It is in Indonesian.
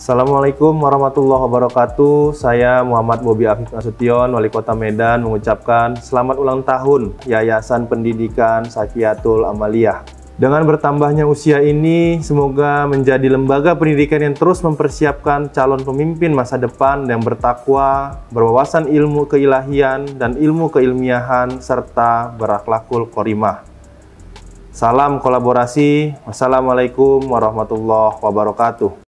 Assalamualaikum warahmatullahi wabarakatuh. Saya Muhammad Bobi Afif Nasution, Wali Kota Medan mengucapkan selamat ulang tahun Yayasan Pendidikan Sakiatul Amaliyah. Dengan bertambahnya usia ini, semoga menjadi lembaga pendidikan yang terus mempersiapkan calon pemimpin masa depan yang bertakwa, berwawasan ilmu keilahian dan ilmu keilmiahan, serta berakhlakul korimah. Salam kolaborasi. Wassalamualaikum warahmatullahi wabarakatuh.